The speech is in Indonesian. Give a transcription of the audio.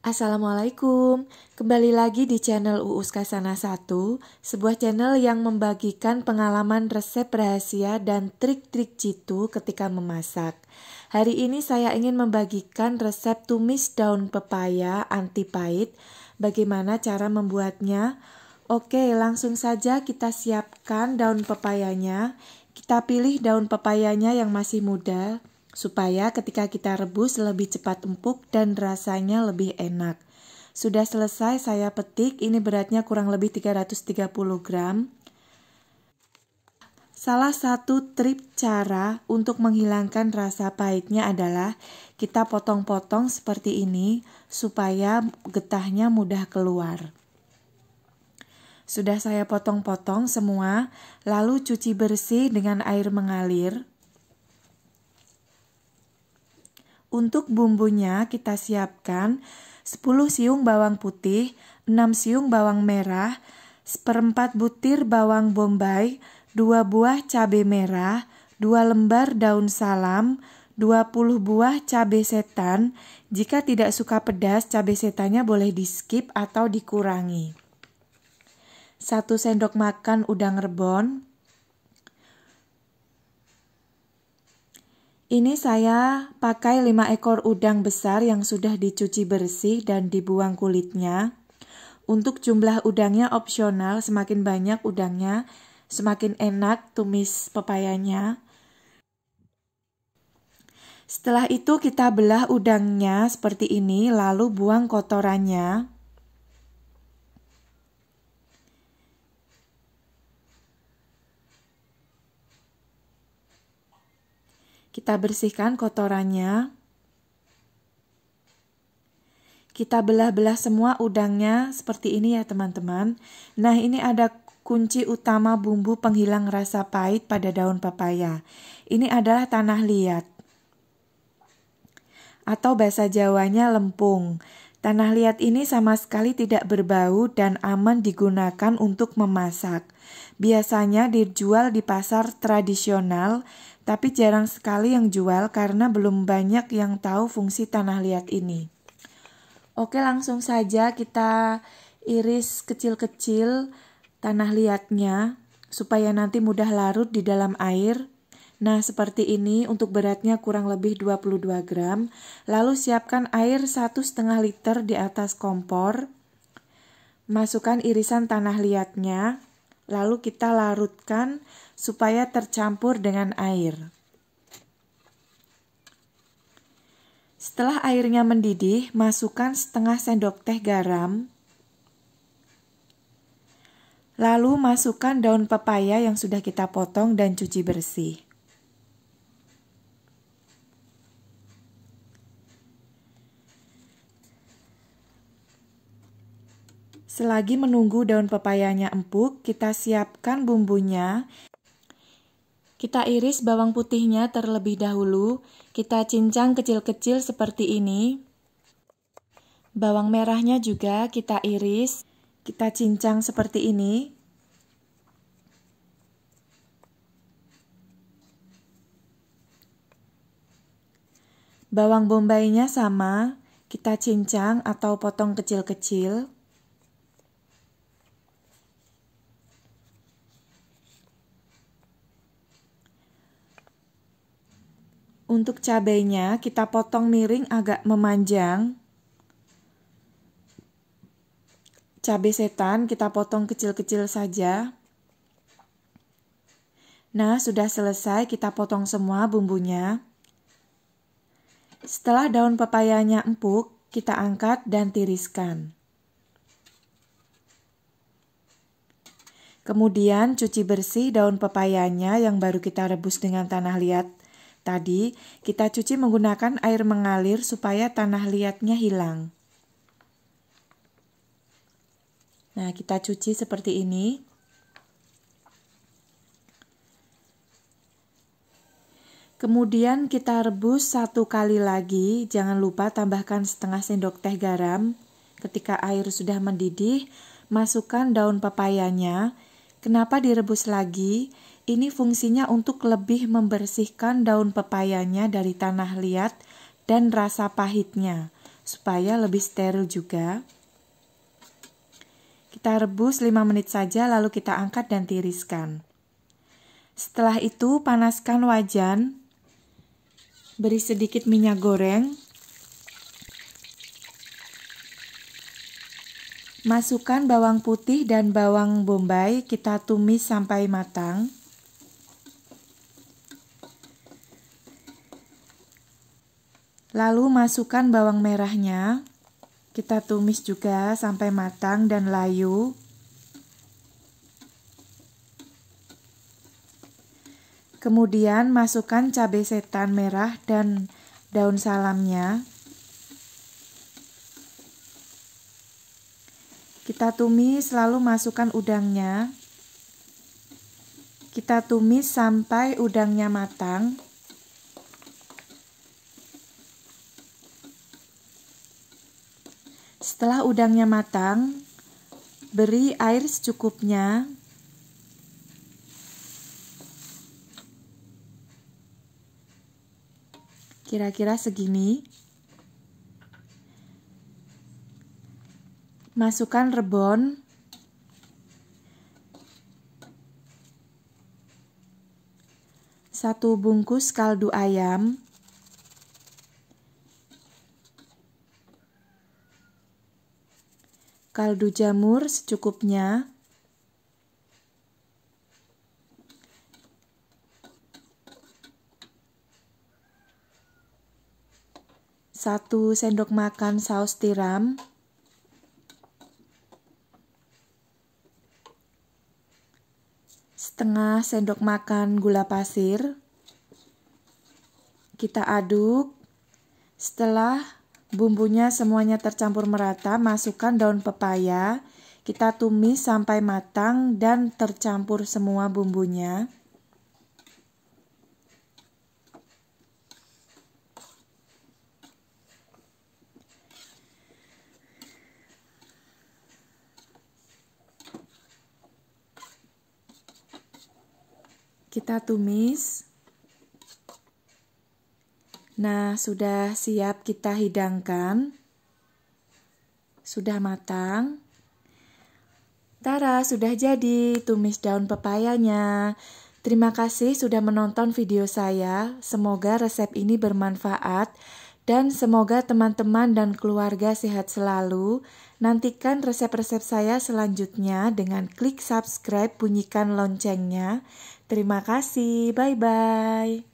Assalamualaikum, kembali lagi di channel Uus Kasana 1, sebuah channel yang membagikan pengalaman resep rahasia dan trik-trik jitu ketika memasak. Hari ini saya ingin membagikan resep tumis daun pepaya anti pahit, bagaimana cara membuatnya. Oke, langsung saja kita siapkan daun pepayanya. Kita pilih daun pepayanya yang masih muda, supaya ketika kita rebus lebih cepat empuk dan rasanya lebih enak. Sudah selesai saya petik, ini beratnya kurang lebih 330 gram. Salah satu trik cara untuk menghilangkan rasa pahitnya adalah kita potong-potong seperti ini supaya getahnya mudah keluar. Sudah saya potong-potong semua, lalu cuci bersih dengan air mengalir. Untuk bumbunya kita siapkan 10 siung bawang putih, 6 siung bawang merah, 1/4 butir bawang bombay, 2 buah cabai merah, 2 lembar daun salam, 20 buah cabai setan. Jika tidak suka pedas, cabai setannya boleh di skip atau dikurangi. 1 sendok makan udang rebon, Ini saya pakai 5 ekor udang besar yang sudah dicuci bersih dan dibuang kulitnya. Untuk jumlah udangnya opsional, semakin banyak udangnya, semakin enak tumis pepayanya. Setelah itu kita belah udangnya seperti ini, lalu buang kotorannya. Kita bersihkan kotorannya. Kita belah-belah semua udangnya seperti ini ya teman-teman. Nah ini ada kunci utama bumbu penghilang rasa pahit pada daun papaya. Ini adalah tanah liat. Atau bahasa Jawanya lempung. Tanah liat ini sama sekali tidak berbau dan aman digunakan untuk memasak. Biasanya dijual di pasar tradisional tapi jarang sekali yang jual karena belum banyak yang tahu fungsi tanah liat ini. Oke, langsung saja kita iris kecil-kecil tanah liatnya supaya nanti mudah larut di dalam air. Nah, seperti ini untuk beratnya kurang lebih 22 gram. Lalu siapkan air 1,5 liter di atas kompor. Masukkan irisan tanah liatnya lalu kita larutkan supaya tercampur dengan air. Setelah airnya mendidih, masukkan setengah sendok teh garam. Lalu masukkan daun pepaya yang sudah kita potong dan cuci bersih. Selagi menunggu daun pepayanya empuk, kita siapkan bumbunya. Kita iris bawang putihnya terlebih dahulu, kita cincang kecil-kecil seperti ini. Bawang merahnya juga kita iris, kita cincang seperti ini. Bawang bombaynya sama, kita cincang atau potong kecil-kecil. Untuk cabainya kita potong miring agak memanjang. Cabai setan kita potong kecil-kecil saja. Nah, sudah selesai kita potong semua bumbunya. Setelah daun pepayanya empuk, kita angkat dan tiriskan. Kemudian cuci bersih daun pepayanya yang baru kita rebus dengan tanah liat Tadi kita cuci menggunakan air mengalir supaya tanah liatnya hilang. Nah, kita cuci seperti ini. Kemudian kita rebus satu kali lagi. Jangan lupa tambahkan setengah sendok teh garam. Ketika air sudah mendidih, masukkan daun pepayanya. Kenapa direbus lagi? Ini fungsinya untuk lebih membersihkan daun pepayanya dari tanah liat dan rasa pahitnya, supaya lebih steril juga. Kita rebus 5 menit saja lalu kita angkat dan tiriskan. Setelah itu panaskan wajan, beri sedikit minyak goreng, Masukkan bawang putih dan bawang bombay, kita tumis sampai matang. Lalu masukkan bawang merahnya. Kita tumis juga sampai matang dan layu. Kemudian masukkan cabai setan merah dan daun salamnya. Kita tumis lalu masukkan udangnya. Kita tumis sampai udangnya matang. Setelah udangnya matang, beri air secukupnya. Kira-kira segini. Masukkan rebon. Satu bungkus kaldu ayam. kaldu jamur secukupnya, satu sendok makan saus tiram, setengah sendok makan gula pasir, kita aduk. Setelah Bumbunya semuanya tercampur merata, masukkan daun pepaya, kita tumis sampai matang dan tercampur semua bumbunya. Kita tumis Nah, sudah siap kita hidangkan. Sudah matang. Tara, sudah jadi tumis daun pepayanya. Terima kasih sudah menonton video saya. Semoga resep ini bermanfaat dan semoga teman-teman dan keluarga sehat selalu. Nantikan resep-resep saya selanjutnya dengan klik subscribe, bunyikan loncengnya. Terima kasih. Bye bye.